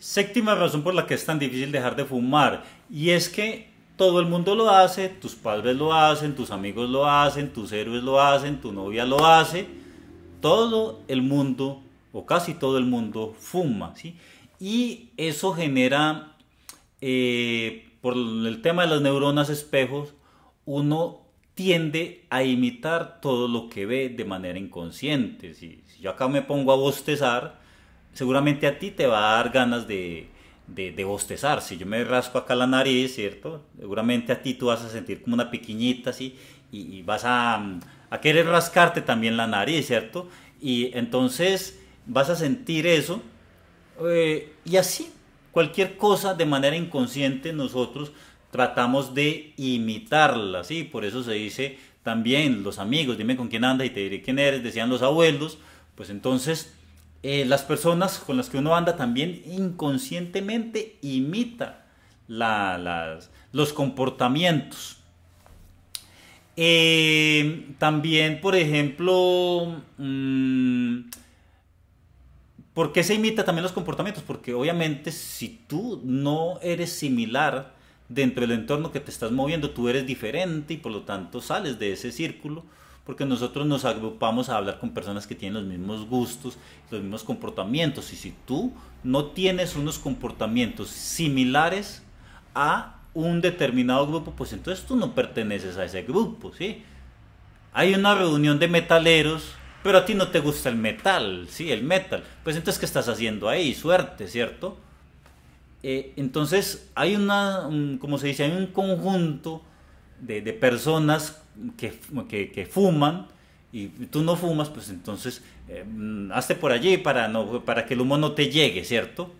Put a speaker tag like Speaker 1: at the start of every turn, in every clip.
Speaker 1: Séptima razón por la que es tan difícil dejar de fumar y es que todo el mundo lo hace, tus padres lo hacen, tus amigos lo hacen, tus héroes lo hacen, tu novia lo hace, todo el mundo o casi todo el mundo fuma, ¿sí? Y eso genera, eh, por el tema de las neuronas espejos, uno tiende a imitar todo lo que ve de manera inconsciente. Si yo acá me pongo a bostezar, seguramente a ti te va a dar ganas de, de, bostezar. Si yo me rasco acá la nariz, ¿cierto? Seguramente a ti tú vas a sentir como una piquiñita así y, vas a, a, querer rascarte también la nariz, ¿cierto? Y entonces vas a sentir eso eh, y así cualquier cosa de manera inconsciente nosotros tratamos de imitarla, ¿sí? Por eso se dice también los amigos, dime con quién andas y te diré quién eres, decían los abuelos, pues entonces eh, las personas con las que uno anda también inconscientemente imita los comportamientos. Eh, también, por ejemplo, mm, ¿por qué se imita también los comportamientos? Porque obviamente si tú no eres similar dentro del entorno que te estás moviendo, tú eres diferente y por lo tanto sales de ese círculo porque nosotros nos agrupamos a hablar con personas que tienen los mismos gustos, los mismos comportamientos. Y si tú no tienes unos comportamientos similares a un determinado grupo, pues entonces tú no perteneces a ese grupo, ¿sí? Hay una reunión de metaleros, pero a ti no te gusta el metal, ¿sí? El metal. Pues entonces, ¿qué estás haciendo ahí? Suerte, ¿cierto? Eh, entonces, hay una, un, como se dice, hay un conjunto de personas que, que, fuman y tú no fumas, pues entonces eh, mm, hazte por allí para, no, para que el humo no te llegue, ¿cierto?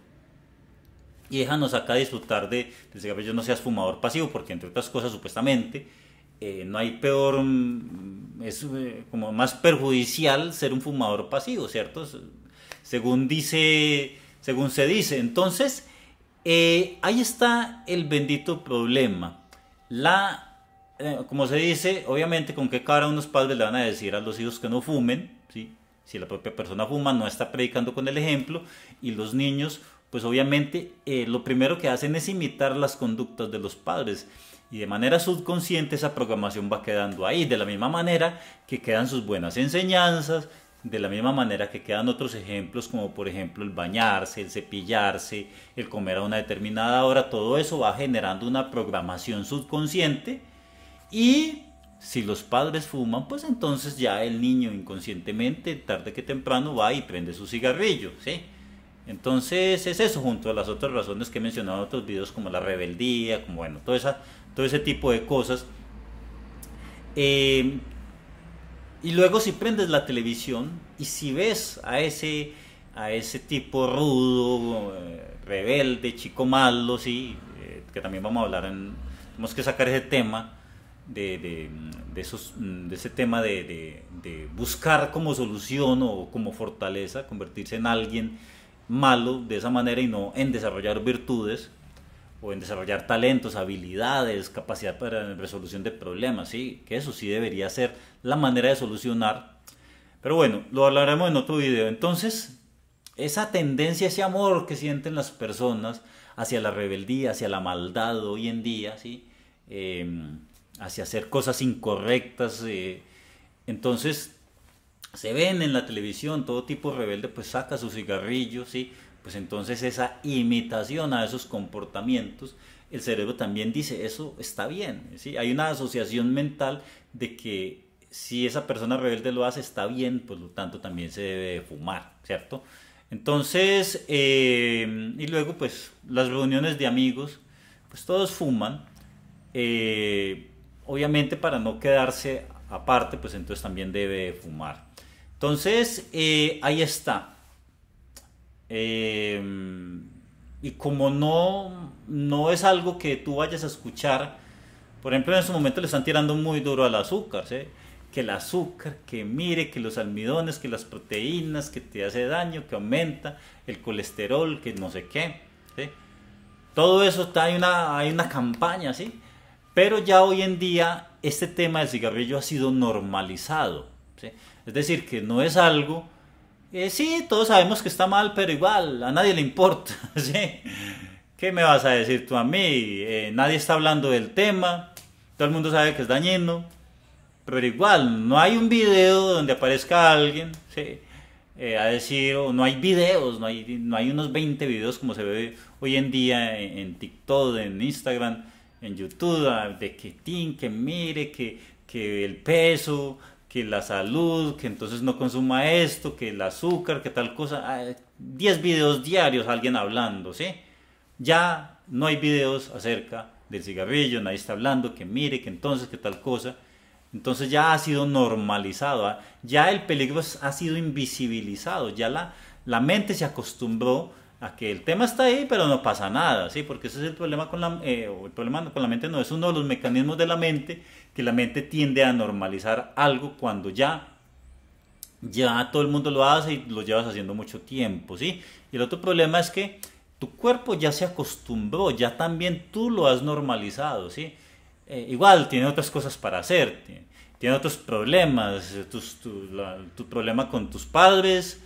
Speaker 1: Y déjanos acá disfrutar de, que pues, yo no seas fumador pasivo, porque entre otras cosas, supuestamente, eh, no hay peor, mm, es eh, como más perjudicial ser un fumador pasivo, ¿cierto? Según dice, según se dice. Entonces, ahí está el bendito problema. La eh, como se dice, obviamente con qué cara unos padres le van a decir a los hijos que no fumen, si la propia persona fuma, no está predicando con el ejemplo, y los niños, pues obviamente eh, lo primero que hacen es imitar las conductas de los padres. Y de manera subconsciente esa programación va quedando ahí, de la misma manera que quedan sus buenas enseñanzas, de la misma manera que quedan otros ejemplos como por ejemplo el bañarse, el cepillarse, el comer a una determinada hora, todo eso va generando una programación subconsciente y si los padres fuman, pues entonces ya el niño inconscientemente, tarde que temprano, va y prende su cigarrillo, ¿sí? Entonces es eso, junto a las otras razones que he mencionado en otros videos, como la rebeldía, como bueno, todo, todo ese tipo de cosas. Eh, y luego si prendes la televisión y si ves a ese, a ese tipo rudo, eh, rebelde, chico malo, ¿sí? Eh, que también vamos a hablar Tenemos que sacar ese tema de, esos, de ese tema de, buscar como solución o como fortaleza, convertirse en alguien malo de esa manera y no en desarrollar virtudes o en desarrollar talentos, habilidades, capacidad para resolución de problemas, ¿sí? que eso sí debería ser la manera de solucionar. Pero bueno, lo hablaremos en otro video. Entonces, esa tendencia, ese amor que sienten las personas hacia la rebeldía, hacia la maldad hoy en día, ¿sí? Em, hacia hacer cosas incorrectas. Eh, entonces, se ven en la televisión, todo tipo rebelde pues saca su cigarrillo... ¿sí? Pues entonces esa imitación a esos comportamientos, el cerebro también dice, eso está bien, ¿sí? Hay una asociación mental de que si esa persona rebelde lo hace, está bien, por pues lo tanto también se debe fumar, ¿cierto? Entonces, eh, y luego pues las reuniones de amigos, pues todos fuman. Eh, obviamente para no quedarse aparte, pues entonces también debe fumar. Entonces, eh, ahí está. Em, y como no, no es algo que tú vayas a escuchar, por ejemplo, en su este momento le están tirando muy duro al azúcar, ¿sí? que el azúcar, que mire, que los almidones, que las proteínas, que te hace daño, que aumenta el colesterol, que no sé qué. ¿sí? Todo eso está, hay, una, hay una campaña, ¿sí? Pero ya hoy en día este tema del cigarrillo ha sido normalizado. Es decir, que no es algo... Eh, sí, todos sabemos que está mal, pero igual, a nadie le importa. ¿Qué me vas a decir tú a mí? Eh, nadie está hablando del tema, todo el mundo sabe que es dañino, pero igual, no hay un video donde aparezca alguien eh, a decir, no hay videos, no hay, no hay unos 20 videos como se ve hoy en día en TikTok, en Instagram, en YouTube, de que tin, que mire, que, que el peso, que la salud, que entonces no consuma esto, que el azúcar, que tal cosa. 10 ah, videos diarios alguien hablando, ¿sí? Ya no hay videos acerca del cigarrillo, nadie está hablando, que mire, que entonces, que tal cosa. Entonces ya ha sido normalizado, ¿ah? ya el peligro ha sido invisibilizado, ya la, la mente se acostumbró a que el tema está ahí, pero no pasa nada, ¿sí? Porque ese es el problema con la, eh, el problema con la mente, no, es uno de los mecanismos de la mente, que la mente tiende a normalizar algo cuando ya, ya todo el mundo lo hace y lo llevas haciendo mucho tiempo, ¿sí? Y el otro problema es que tu cuerpo ya se acostumbró, ya también tú lo has normalizado, ¿sí? Eh, igual tiene otras cosas para hacer, tiene, otros problemas, tu, tu problema con tus padres,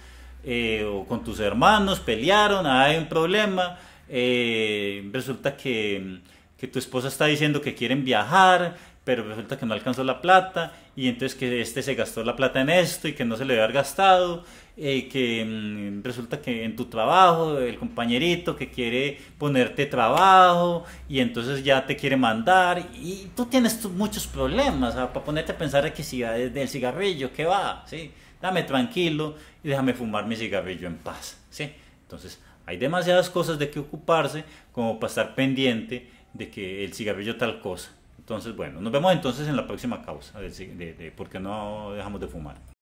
Speaker 1: eh, o con tus hermanos, pelearon, ah, hay un problema, eh, resulta que, que tu esposa está diciendo que quieren viajar, pero resulta que no alcanzó la plata y entonces que este se gastó la plata en esto y que no se le había gastado, eh, que mm, resulta que en tu trabajo el compañerito que quiere ponerte trabajo y entonces ya te quiere mandar y tú tienes muchos problemas, para ponerte a pensar que si el cigarrillo, ¿qué va? ¿sí? dame tranquilo y déjame fumar mi cigarrillo en paz. ¿sí? Entonces, hay demasiadas cosas de que ocuparse como para estar pendiente de que el cigarrillo tal cosa. Entonces, bueno, nos vemos entonces en la próxima causa de, no dejamos de fumar.